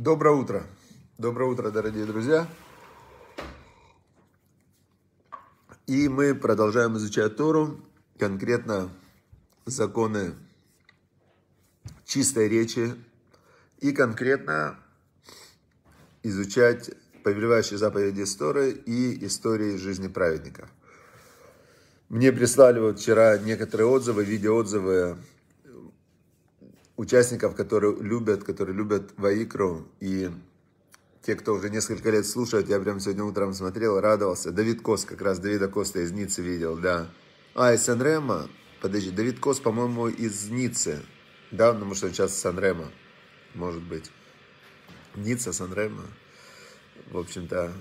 Доброе утро. Доброе утро, дорогие друзья. И мы продолжаем изучать Тору, конкретно законы чистой речи и конкретно изучать повелевающие заповеди истории и истории жизни праведника. Мне прислали вот вчера некоторые отзывы, видеоотзывы участников, которые любят, которые любят Ваикру, и те, кто уже несколько лет слушают, я прям сегодня утром смотрел, радовался. Давид Кос, как раз Давида Коста из Ницы видел, да. А, из сан -Рема. Подожди, Давид Кос, по-моему, из Ницы. Да, потому что он сейчас из сан -Рема. Может быть. Ницца, сан -Рема. В общем-то,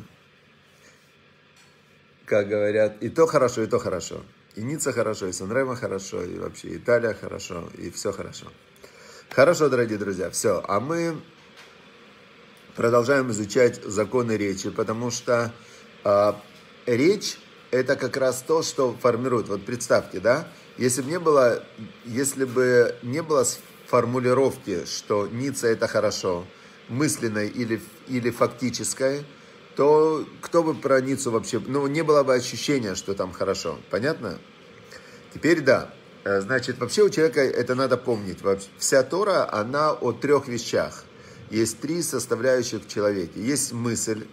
как говорят, и то хорошо, и то хорошо. И Ницца хорошо, и сан хорошо, и вообще Италия хорошо, и все хорошо. Хорошо, дорогие друзья, все. А мы продолжаем изучать законы речи, потому что э, речь это как раз то, что формирует. Вот представьте, да, если бы не было, если бы не было формулировки, что ница это хорошо, мысленной или, или фактической, то кто бы про ницу вообще, ну, не было бы ощущения, что там хорошо. Понятно? Теперь да. Э, значит, вообще у человека это надо помнить. Вся Тора, она о трех вещах. Есть три составляющих в человеке. Есть мысль,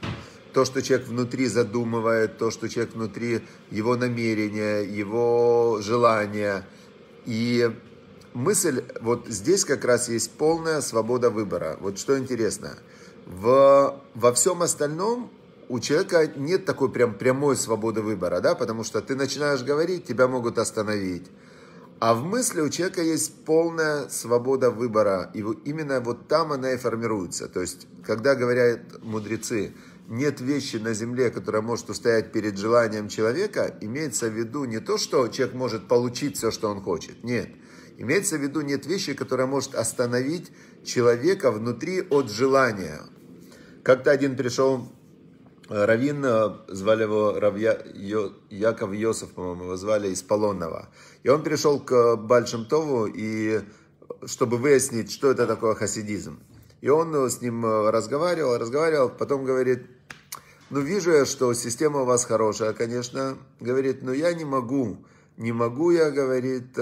то, что человек внутри задумывает, то, что человек внутри, его намерения, его желания. И мысль, вот здесь как раз есть полная свобода выбора. Вот что интересно, в, во всем остальном у человека нет такой прям прямой свободы выбора, да, потому что ты начинаешь говорить, тебя могут остановить а в мысли у человека есть полная свобода выбора. И именно вот там она и формируется. То есть, когда говорят мудрецы, нет вещи на земле, которая может устоять перед желанием человека, имеется в виду не то, что человек может получить все, что он хочет. Нет. Имеется в виду нет вещи, которая может остановить человека внутри от желания. Как-то один пришел Равин, э, звали его Равья, Йо, Яков Йосов, по-моему, его звали, из Полонного. И он перешел к э, Бальшемтову, и, чтобы выяснить, что это такое хасидизм. И он э, с ним разговаривал, разговаривал, потом говорит, ну, вижу я, что система у вас хорошая, конечно. Говорит, но я не могу, не могу я, говорит,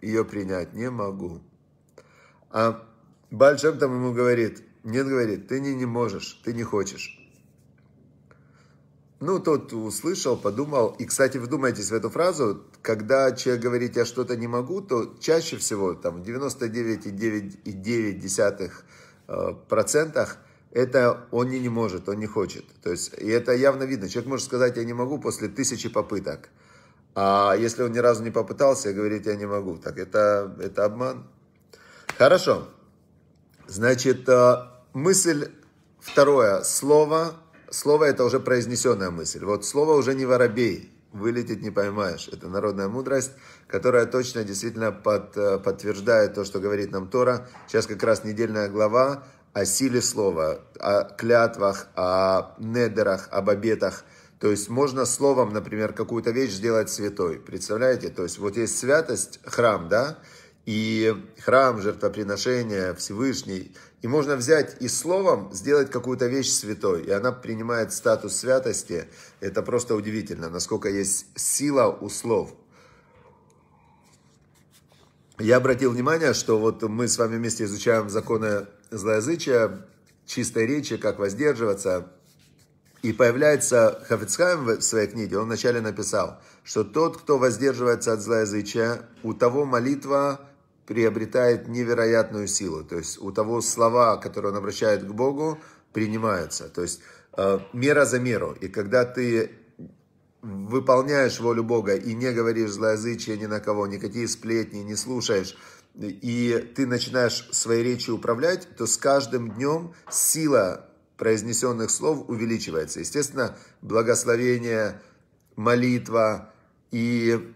ее принять, не могу. А Бальшем там ему говорит, нет, говорит, ты не, не можешь, ты не хочешь. Ну, тот услышал, подумал. И, кстати, вдумайтесь в эту фразу. Когда человек говорит «я что-то не могу», то чаще всего, там, в 99,9% э, это он не, не может, он не хочет. То есть, и это явно видно. Человек может сказать «я не могу» после тысячи попыток. А если он ни разу не попытался и говорит «я не могу», так это, это обман. Хорошо. Значит, э, мысль, второе слово – слово это уже произнесенная мысль. Вот слово уже не воробей, вылетит не поймаешь. Это народная мудрость, которая точно действительно под, э, подтверждает то, что говорит нам Тора. Сейчас как раз недельная глава о силе слова, о клятвах, о недерах, об обетах. То есть можно словом, например, какую-то вещь сделать святой. Представляете? То есть вот есть святость, храм, да? И храм, жертвоприношение, Всевышний – и можно взять и словом сделать какую-то вещь святой, и она принимает статус святости. Это просто удивительно, насколько есть сила у слов. Я обратил внимание, что вот мы с вами вместе изучаем законы злоязычия, чистой речи, как воздерживаться. И появляется Хафицхайм в своей книге, он вначале написал, что тот, кто воздерживается от злоязычия, у того молитва приобретает невероятную силу. То есть у того слова, которое он обращает к Богу, принимается, То есть э, мера за меру. И когда ты выполняешь волю Бога и не говоришь злоязычие ни на кого, никакие сплетни не слушаешь, и ты начинаешь своей речи управлять, то с каждым днем сила произнесенных слов увеличивается. Естественно, благословение, молитва и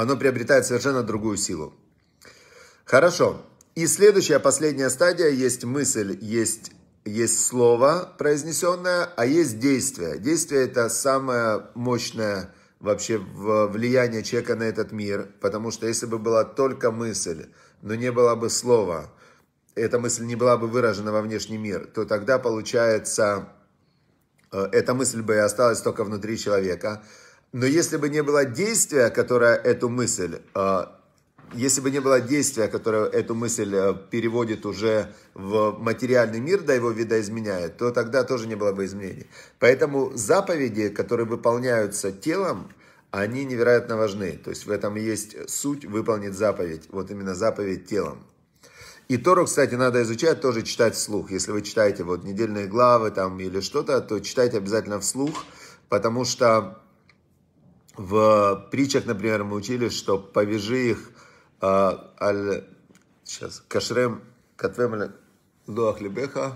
оно приобретает совершенно другую силу. Хорошо. И следующая, последняя стадия, есть мысль, есть, есть слово произнесенное, а есть действие. Действие это самое мощное вообще влияние человека на этот мир, потому что если бы была только мысль, но не было бы слова, эта мысль не была бы выражена во внешний мир, то тогда получается, э, эта мысль бы и осталась только внутри человека, но если бы не было действия, которое эту мысль, э, если бы не было действия, которое эту мысль э, переводит уже в материальный мир, да его видоизменяет, то тогда тоже не было бы изменений. Поэтому заповеди, которые выполняются телом, они невероятно важны. То есть в этом есть суть выполнить заповедь, вот именно заповедь телом. И Тору, кстати, надо изучать, тоже читать вслух. Если вы читаете вот недельные главы там или что-то, то читайте обязательно вслух, потому что в притчах, например, мы учили, что повяжи их э, аль, сейчас, кашрем катвем дуахлибеха,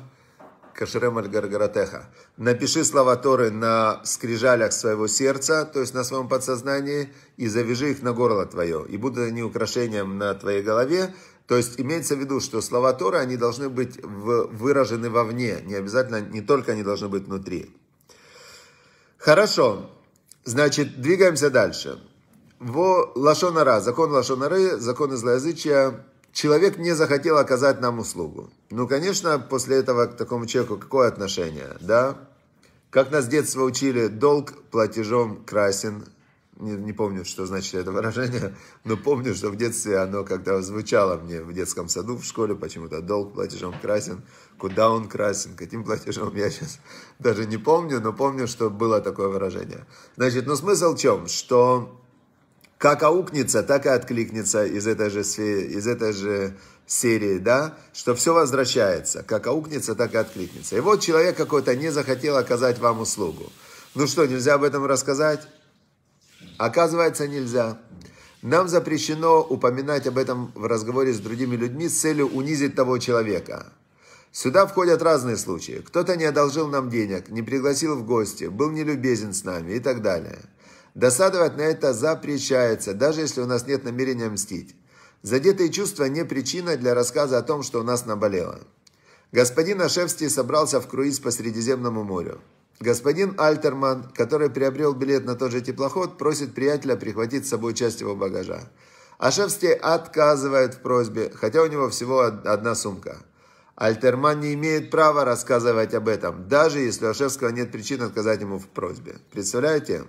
кашрем аль гаргаратеха. Напиши слова Торы на скрижалях своего сердца, то есть на своем подсознании, и завяжи их на горло твое, и будут они украшением на твоей голове, то есть имеется в виду, что слова Торы, они должны быть выражены вовне, не обязательно, не только они должны быть внутри. Хорошо, Значит, двигаемся дальше. Во Лашонара, закон Лашонары, закон злоязычия, человек не захотел оказать нам услугу. Ну, конечно, после этого к такому человеку какое отношение, да? Как нас с детства учили, долг платежом красен, не, не помню, что значит это выражение, но помню, что в детстве оно когда звучало мне в детском саду, в школе почему-то долг платежом красен, куда он красен, каким платежом, я сейчас даже не помню, но помню, что было такое выражение. Значит, ну смысл в чем? Что как аукнется, так и откликнется из этой же, из этой же серии, да, что все возвращается, как аукнется, так и откликнется. И вот человек какой-то не захотел оказать вам услугу. Ну что, нельзя об этом рассказать? Оказывается, нельзя. Нам запрещено упоминать об этом в разговоре с другими людьми с целью унизить того человека. Сюда входят разные случаи. Кто-то не одолжил нам денег, не пригласил в гости, был нелюбезен с нами и так далее. Досадовать на это запрещается, даже если у нас нет намерения мстить. Задетые чувства не причина для рассказа о том, что у нас наболело. Господин Ашевский собрался в круиз по Средиземному морю. Господин Альтерман, который приобрел билет на тот же теплоход, просит приятеля прихватить с собой часть его багажа. Ашевский отказывает в просьбе, хотя у него всего одна сумка. Альтерман не имеет права рассказывать об этом, даже если у Ашевского нет причин отказать ему в просьбе. Представляете?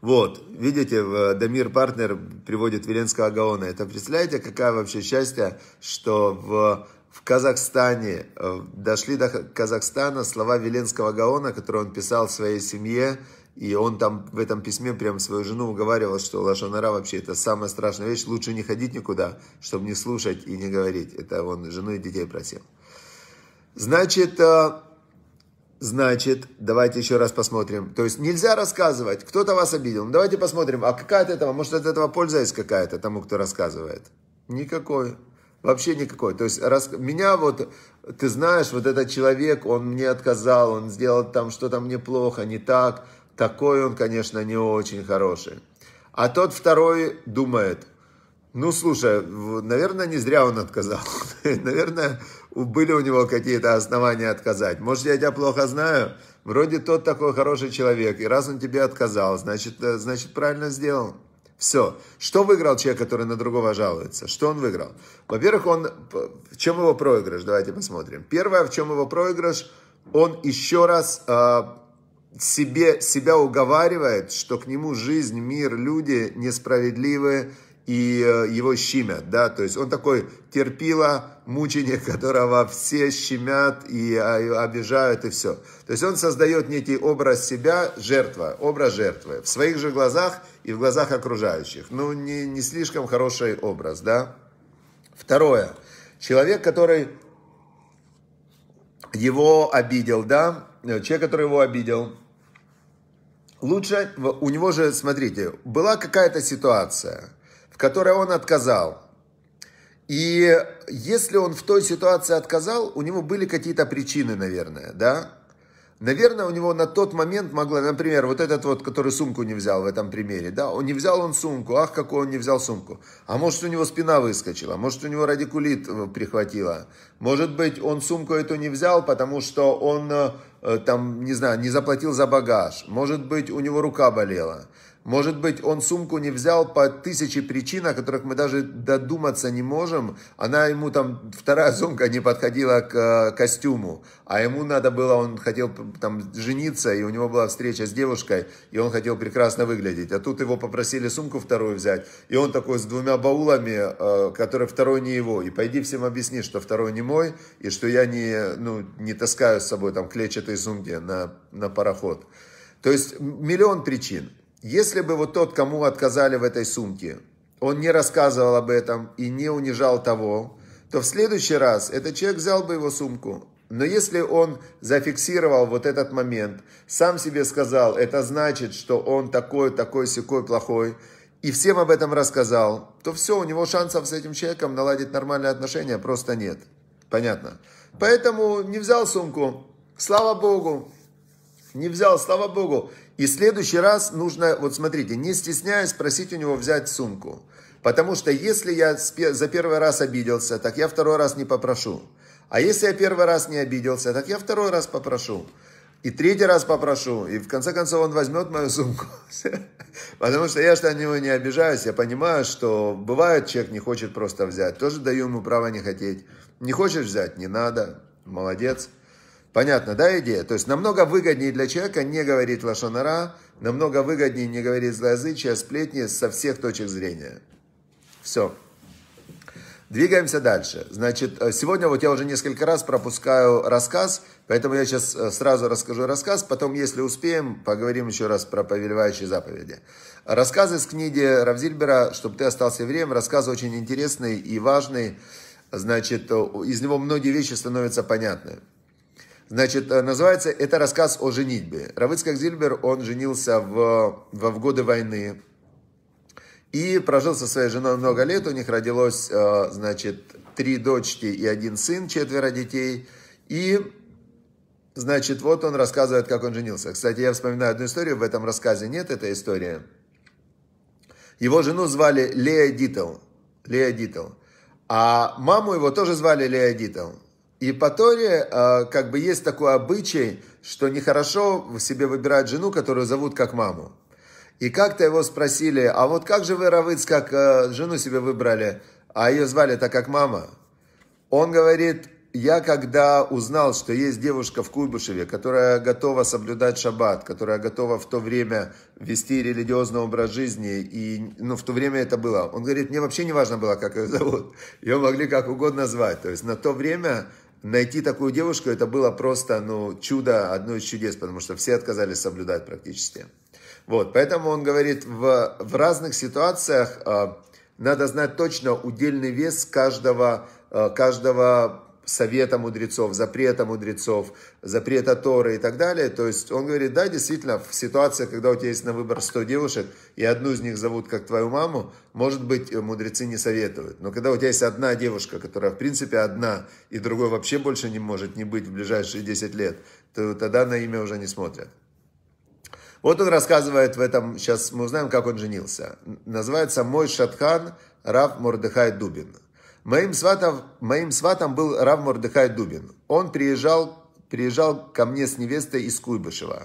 Вот, видите, Дамир Партнер приводит Веленского Гаона. Это представляете, какая вообще счастье, что в в Казахстане, э, дошли до Казахстана слова Веленского Гаона, которые он писал своей семье, и он там в этом письме прям свою жену уговаривал, что лошонара вообще это самая страшная вещь, лучше не ходить никуда, чтобы не слушать и не говорить. Это он жену и детей просил. Значит, э, значит, давайте еще раз посмотрим. То есть нельзя рассказывать, кто-то вас обидел. Ну, давайте посмотрим, а какая от этого, может от этого польза есть какая-то тому, кто рассказывает? Никакой. Вообще никакой. То есть раз, меня вот, ты знаешь, вот этот человек, он мне отказал, он сделал там что-то мне плохо, не так. Такой он, конечно, не очень хороший. А тот второй думает, ну, слушай, наверное, не зря он отказал. наверное, были у него какие-то основания отказать. Может, я тебя плохо знаю? Вроде тот такой хороший человек, и раз он тебе отказал, значит, э, значит правильно сделал. Все. Что выиграл человек, который на другого жалуется? Что он выиграл? Во-первых, он... В чем его проигрыш? Давайте посмотрим. Первое, в чем его проигрыш, он еще раз э, себе, себя уговаривает, что к нему жизнь, мир, люди несправедливые и э, его щемят, да, то есть он такой терпила мучение, которого все щемят и а, обижают и все. То есть он создает некий образ себя, жертва, образ жертвы в своих же глазах и в глазах окружающих. Ну, не, не слишком хороший образ, да. Второе. Человек, который его обидел, да, человек, который его обидел, лучше, у него же, смотрите, была какая-то ситуация – в которой он отказал. И если он в той ситуации отказал, у него были какие-то причины, наверное, да? Наверное, у него на тот момент могла, например, вот этот вот, который сумку не взял в этом примере, да, он не взял он сумку, ах, какой он не взял сумку. А может, у него спина выскочила, может, у него радикулит э, прихватила, может быть, он сумку эту не взял, потому что он, э, там, не знаю, не заплатил за багаж, может быть, у него рука болела. Может быть, он сумку не взял по тысяче причин, о которых мы даже додуматься не можем. Она ему там, вторая сумка не подходила к э, костюму, а ему надо было, он хотел там жениться, и у него была встреча с девушкой, и он хотел прекрасно выглядеть. А тут его попросили сумку вторую взять, и он такой с двумя баулами, э, который второй не его. И пойди всем объясни, что второй не мой, и что я не, ну, не таскаю с собой там клетчатые сумки на, на пароход. То есть миллион причин. Если бы вот тот, кому отказали в этой сумке, он не рассказывал об этом и не унижал того, то в следующий раз этот человек взял бы его сумку. Но если он зафиксировал вот этот момент, сам себе сказал, это значит, что он такой, такой, секой, плохой, и всем об этом рассказал, то все, у него шансов с этим человеком наладить нормальные отношения просто нет. Понятно. Поэтому не взял сумку. Слава Богу. Не взял, слава Богу. И в следующий раз нужно, вот смотрите, не стесняясь просить у него взять сумку. Потому что если я за первый раз обиделся, так я второй раз не попрошу. А если я первый раз не обиделся, так я второй раз попрошу. И третий раз попрошу. И в конце концов он возьмет мою сумку. Потому что я что на него не обижаюсь. Я понимаю, что бывает, человек не хочет просто взять. Тоже даю ему право не хотеть. Не хочешь взять? Не надо. Молодец. Понятно, да, идея? То есть намного выгоднее для человека не говорить лошонара, намного выгоднее не говорить злоязычие, сплетни со всех точек зрения. Все. Двигаемся дальше. Значит, э, сегодня вот я уже несколько раз пропускаю рассказ, поэтому я сейчас э, сразу расскажу рассказ, потом, если успеем, поговорим еще раз про повелевающие заповеди. Рассказ из книги Равзильбера «Чтобы ты остался евреем», рассказ очень интересный и важный, значит, э, из него многие вещи становятся понятны. Значит, э, называется это рассказ о женитьбе. Равыцкак Зильбер, он женился в, в, в годы войны и прожил со своей женой много лет. У них родилось, э, значит, три дочки и один сын, четверо детей. И, значит, вот он рассказывает, как он женился. Кстати, я вспоминаю одну историю, в этом рассказе нет этой истории. Его жену звали Лея Дитл. Лея Дитл. А маму его тоже звали Лея Дитл. И по Торе а, как бы есть такой обычай, что нехорошо в себе выбирать жену, которую зовут как маму. И как-то его спросили, а вот как же вы, Равыц, как а, жену себе выбрали, а ее звали так как мама? Он говорит, я когда узнал, что есть девушка в Куйбышеве, которая готова соблюдать шаббат, которая готова в то время вести религиозный образ жизни, и ну, в то время это было. Он говорит, мне вообще не важно было, как ее зовут. Ее могли как угодно звать. То есть на то время найти такую девушку, это было просто, ну, чудо, одно из чудес, потому что все отказались соблюдать практически. Вот, поэтому он говорит, в, в разных ситуациях э, надо знать точно удельный вес каждого, э, каждого совета мудрецов, запрета мудрецов, запрета Торы и так далее. То есть он говорит, да, действительно, в ситуации, когда у тебя есть на выбор 100 девушек, и одну из них зовут как твою маму, может быть, э, мудрецы не советуют. Но когда у тебя есть одна девушка, которая в принципе одна, и другой вообще больше не может не быть в ближайшие 10 лет, то тогда на имя уже не смотрят. Вот он рассказывает в этом, сейчас мы узнаем, как он женился. Называется «Мой Шатхан Рав Мордыхай Дубин». Моим сватом, моим сватом был Рав Мордыхай Дубин. Он приезжал, приезжал ко мне с невестой из Куйбышева.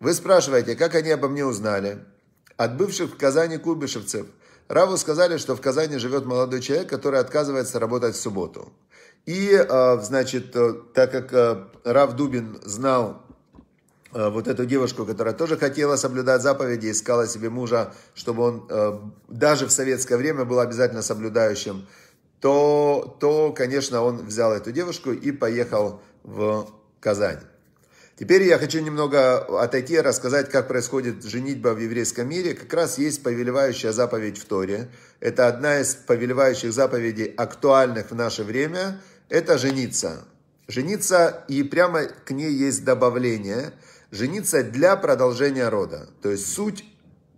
Вы спрашиваете, как они обо мне узнали? От бывших в Казани куйбышевцев. Раву сказали, что в Казани живет молодой человек, который отказывается работать в субботу. И, э, значит, э, так как э, Рав Дубин знал вот эту девушку, которая тоже хотела соблюдать заповеди, искала себе мужа, чтобы он даже в советское время был обязательно соблюдающим то, то, конечно, он взял эту девушку и поехал в Казань. Теперь я хочу немного отойти и рассказать, как происходит женитьба в еврейском мире. Как раз есть повелевающая заповедь в Торе. Это одна из повелевающих заповедей, актуальных в наше время. Это жениться. Жениться, и прямо к ней есть добавление. Жениться для продолжения рода. То есть суть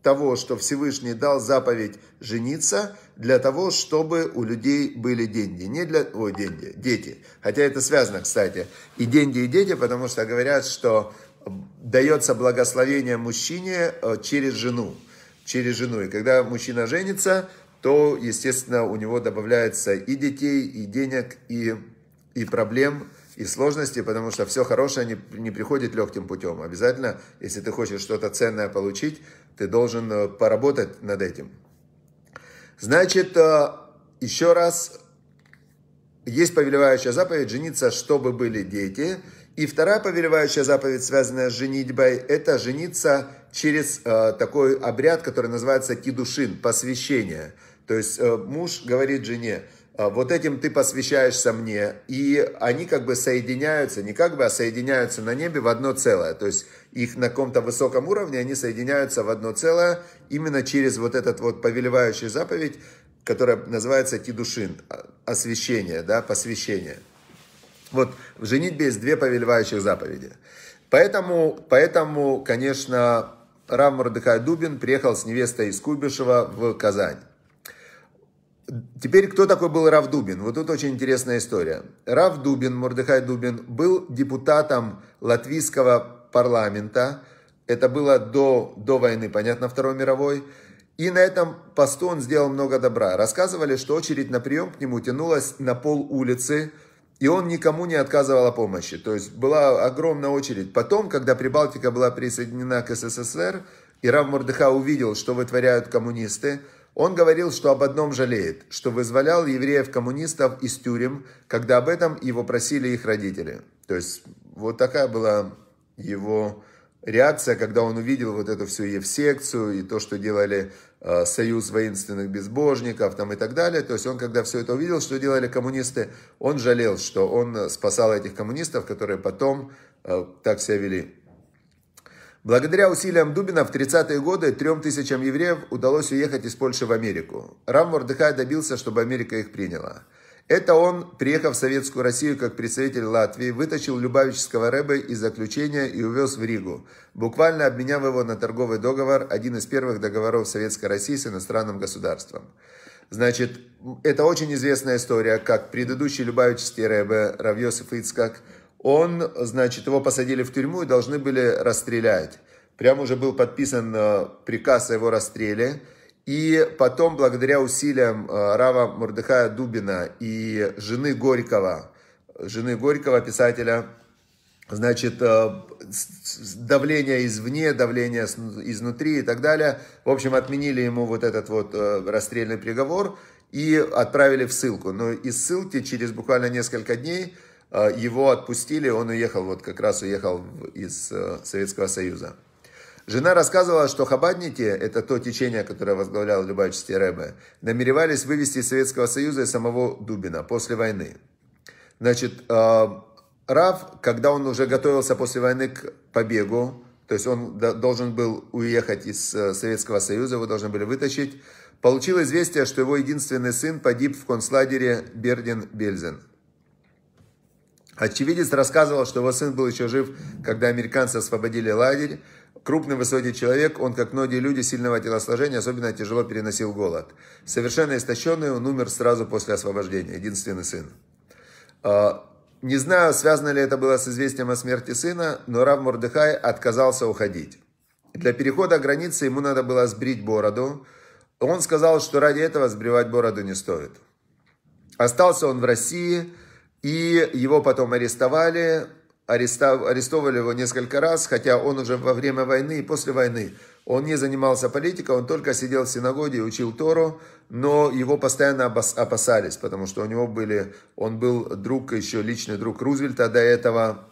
того, что Всевышний дал заповедь жениться – для того, чтобы у людей были деньги. Не для... ой деньги, дети. Хотя это связано, кстати. И деньги, и дети, потому что говорят, что дается благословение мужчине э, через жену. Через жену. И когда мужчина женится, то, естественно, у него добавляется и детей, и денег, и, и проблем, и сложности, потому что все хорошее не, не приходит легким путем. Обязательно, если ты хочешь что-то ценное получить, ты должен э, поработать над этим. Значит, э, еще раз, есть повелевающая заповедь «жениться, чтобы были дети». И вторая повелевающая заповедь, связанная с женитьбой, это жениться через э, такой обряд, который называется кидушин, посвящение. То есть э, муж говорит жене, «Э, вот этим ты посвящаешься мне. И они как бы соединяются, не как бы, а соединяются на небе в одно целое. То есть их на каком-то высоком уровне, они соединяются в одно целое именно через вот этот вот повелевающий заповедь, которая называется тидушин а, освящение, да, посвящение. Вот в женитьбе есть две повелевающих заповеди. Поэтому, поэтому конечно, Рав Мордыхай Дубин приехал с невестой из Кубишева в Казань. Теперь, кто такой был Рав Дубин? Вот тут очень интересная история. Рав Дубин, Мордыхай Дубин, был депутатом латвийского парламента. Это было до, до войны, понятно, Второй мировой. И на этом посту он сделал много добра. Рассказывали, что очередь на прием к нему тянулась на пол улицы, и он никому не отказывал о помощи. То есть была огромная очередь. Потом, когда Прибалтика была присоединена к СССР, и Рав Мордыха увидел, что вытворяют коммунисты, он говорил, что об одном жалеет, что вызволял евреев-коммунистов из тюрем, когда об этом его просили их родители. То есть вот такая была его реакция, когда он увидел вот эту всю Евсекцию и то, что делали э, Союз воинственных безбожников там и так далее. То есть он, когда все это увидел, что делали коммунисты, он жалел, что он спасал этих коммунистов, которые потом э, так себя вели. Благодаря усилиям Дубина в 30-е годы трем тысячам евреев удалось уехать из Польши в Америку. Рав Мордыхай добился, чтобы Америка их приняла. Это он, приехав в Советскую Россию как представитель Латвии, вытащил Любавического Рэбе из заключения и увез в Ригу, буквально обменяв его на торговый договор, один из первых договоров Советской России с иностранным государством. Значит, это очень известная история, как предыдущий Любавический Рэбе Равьосиф Ицкак, он, значит, его посадили в тюрьму и должны были расстрелять. Прям уже был подписан э, приказ о его расстреле – и потом, благодаря усилиям э, Рава Мурдыхая Дубина и жены Горького, жены Горького, писателя, значит, э, давление извне, давление изнутри и так далее. В общем, отменили ему вот этот вот э, расстрельный приговор и отправили в ссылку. Но из ссылки через буквально несколько дней его отпустили, он уехал, вот как раз уехал из Советского Союза. Жена рассказывала, что хабадники, это то течение, которое возглавлял Любавичский Рэбе, намеревались вывести из Советского Союза и самого Дубина после войны. Значит, э, Рав, когда он уже готовился после войны к побегу, то есть он должен был уехать из э, Советского Союза, его должны были вытащить, получил известие, что его единственный сын погиб в концлагере Бердин-Бельзен. Очевидец рассказывал, что его сын был еще жив, когда американцы освободили лагерь, Крупный высокий человек, он, как многие люди сильного телосложения, особенно тяжело переносил голод. Совершенно истощенный, он умер сразу после освобождения, единственный сын. А, не знаю, связано ли это было с известием о смерти сына, но Рав Мордыхай отказался уходить. Для перехода границы ему надо было сбрить бороду. Он сказал, что ради этого сбривать бороду не стоит. Остался он в России, и его потом арестовали, арестов, арестовывали его несколько раз, хотя он уже во время войны и после войны, он не занимался политикой, он только сидел в синагоге и учил Тору, но его постоянно опасались, потому что у него были, он был друг, еще личный друг Рузвельта до этого.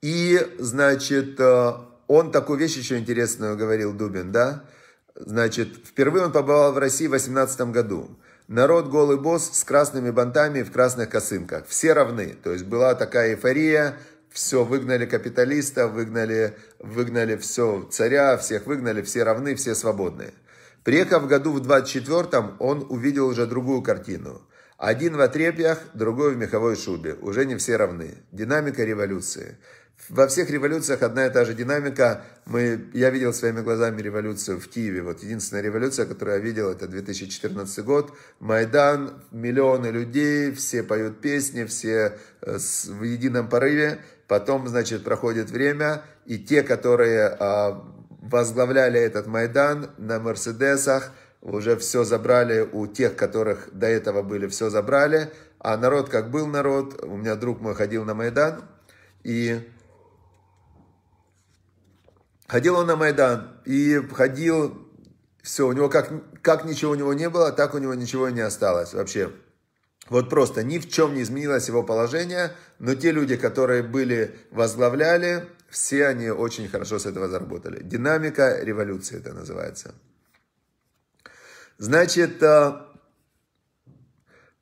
И, значит, э, он такую вещь еще интересную говорил, Дубин, да? Значит, впервые он побывал в России в 18 году. Народ голый босс с красными бантами в красных косынках. Все равны. То есть была такая эйфория, все, выгнали капиталиста, выгнали, выгнали все царя, всех выгнали, все равны, все свободны. Приехав в году в 24-м, он увидел уже другую картину. Один в отрепьях, другой в меховой шубе. Уже не все равны. Динамика революции. Во всех революциях одна и та же динамика. Мы, я видел своими глазами революцию в Киеве. Вот единственная революция, которую я видел, это 2014 год. Майдан, миллионы людей, все поют песни, все э, в едином порыве. Потом, значит, проходит время, и те, которые а, возглавляли этот Майдан на Мерседесах, уже все забрали у тех, которых до этого были, все забрали. А народ как был народ. У меня друг мой ходил на Майдан, и Ходил он на Майдан и ходил, все, у него как, как ничего у него не было, так у него ничего и не осталось вообще. Вот просто ни в чем не изменилось его положение, но те люди, которые были, возглавляли, все они очень хорошо с этого заработали. Динамика революции это называется. Значит, э,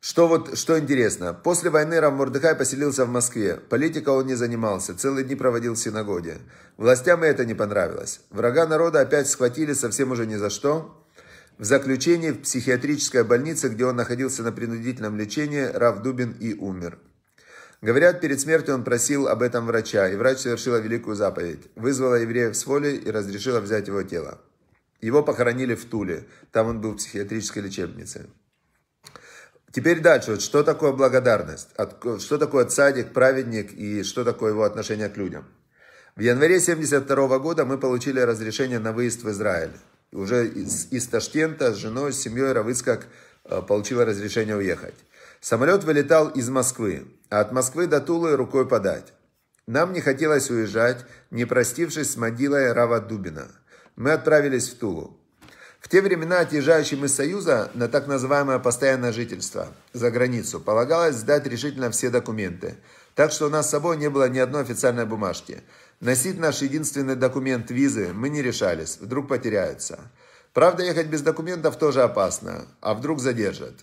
что вот, что интересно, после войны Рав Мурдыхай поселился в Москве. Политика он не занимался, целые дни проводил в синагоге. Властям и это не понравилось. Врага народа опять схватили совсем уже ни за что. В заключении в психиатрической больнице, где он находился на принудительном лечении, Рав Дубин и умер. Говорят, перед смертью он просил об этом врача, и врач совершила великую заповедь. Вызвала евреев с воли и разрешила взять его тело. Его похоронили в Туле, там он был в психиатрической лечебнице. Теперь дальше, вот что такое благодарность, от, что такое цадик, праведник и что такое его отношение к людям. В январе 1972 года мы получили разрешение на выезд в Израиль. Уже из, из Ташкента с женой, с семьей Равыцкак э, получила разрешение уехать. Самолет вылетал из Москвы, а от Москвы до Тулы рукой подать. Нам не хотелось уезжать, не простившись с могилой Рава Дубина. Мы отправились в Тулу. В те времена отъезжающим из Союза на так называемое постоянное жительство за границу полагалось сдать решительно все документы. Так что у нас с собой не было ни одной официальной бумажки. Носить наш единственный документ визы мы не решались, вдруг потеряются. Правда, ехать без документов тоже опасно, а вдруг задержат.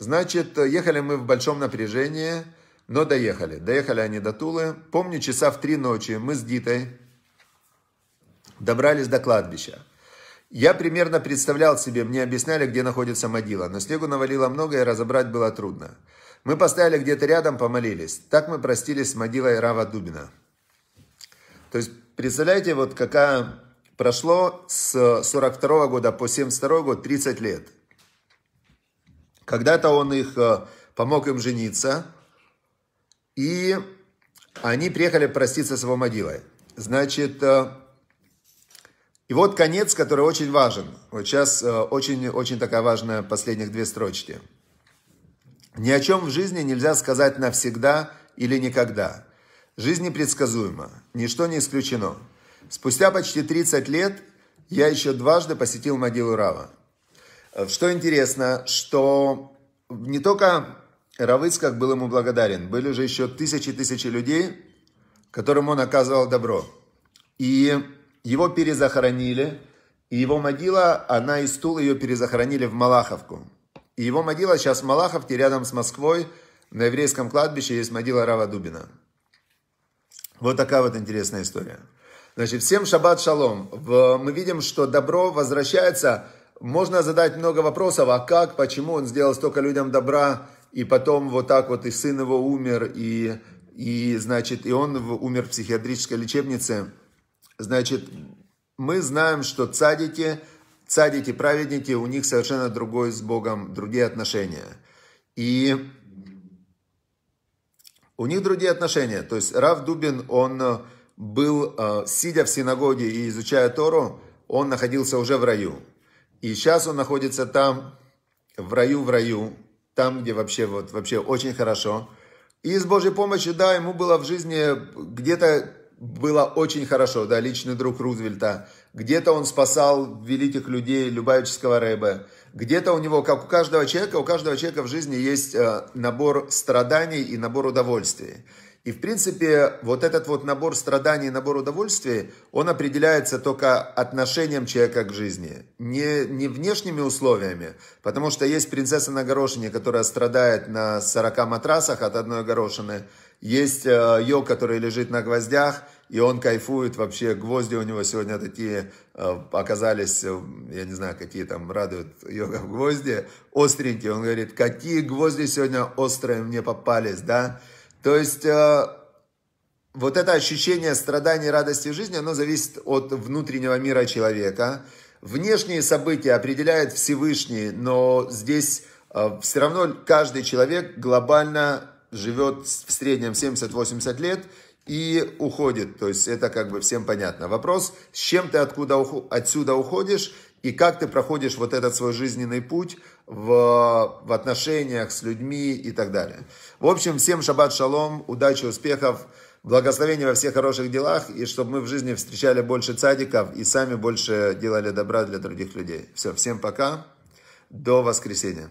Значит, ехали мы в большом напряжении, но доехали. Доехали они до Тулы. Помню, часа в три ночи мы с Дитой добрались до кладбища. Я примерно представлял себе, мне объясняли, где находится могила, но снегу навалило много и разобрать было трудно. Мы поставили где-то рядом, помолились. Так мы простились с могилой Рава Дубина. То есть, представляете, вот какая прошло с 42 года по 72 год 30 лет. Когда-то он их э, помог им жениться, и они приехали проститься с его могилой. Значит, э, и вот конец, который очень важен. Вот сейчас э, очень-очень такая важная последних две строчки. Ни о чем в жизни нельзя сказать навсегда или никогда. Жизнь непредсказуема, ничто не исключено. Спустя почти 30 лет я еще дважды посетил могилу Рава. Э, что интересно, что не только Равыцкак был ему благодарен, были же еще тысячи-тысячи людей, которым он оказывал добро. И его перезахоронили, и его могила, она и стул ее перезахоронили в Малаховку. И его могила сейчас в Малаховке, рядом с Москвой, на еврейском кладбище есть могила Рава Дубина. Вот такая вот интересная история. Значит, всем шаббат шалом. мы видим, что добро возвращается. Можно задать много вопросов, а как, почему он сделал столько людям добра, и потом вот так вот и сын его умер, и, и значит, и он умер в психиатрической лечебнице. Значит, мы знаем, что цадики, цадики, праведники, у них совершенно другой с Богом, другие отношения. И у них другие отношения. То есть Рав Дубин, он э, был, э, сидя в синагоге и изучая Тору, он находился уже в раю. И сейчас он находится там, в раю, в раю, там, где вообще, вот, вообще очень хорошо. И с Божьей помощью, да, ему было в жизни где-то было очень хорошо, да, личный друг Рузвельта. Где-то он спасал великих людей Любавического Рэбе. Где-то у него, как у каждого человека, у каждого человека в жизни есть э, набор страданий и набор удовольствий. И, в принципе, вот этот вот набор страданий, и набор удовольствий, он определяется только отношением человека к жизни, не, не внешними условиями. Потому что есть принцесса на горошине, которая страдает на 40 матрасах от одной горошины, есть э, йог, который лежит на гвоздях, и он кайфует вообще. Гвозди у него сегодня такие э, оказались, э, я не знаю, какие там радуют йога в гвозди, остренькие. Он говорит, какие гвозди сегодня острые мне попались, да? То есть вот это ощущение страданий, радости жизни, оно зависит от внутреннего мира человека. Внешние события определяют Всевышний, но здесь все равно каждый человек глобально живет в среднем 70-80 лет и уходит. То есть это как бы всем понятно. Вопрос, с чем ты откуда, отсюда уходишь и как ты проходишь вот этот свой жизненный путь в, в отношениях с людьми и так далее. В общем, всем шаббат шалом, удачи, успехов, благословения во всех хороших делах, и чтобы мы в жизни встречали больше цадиков и сами больше делали добра для других людей. Все, всем пока, до воскресенья.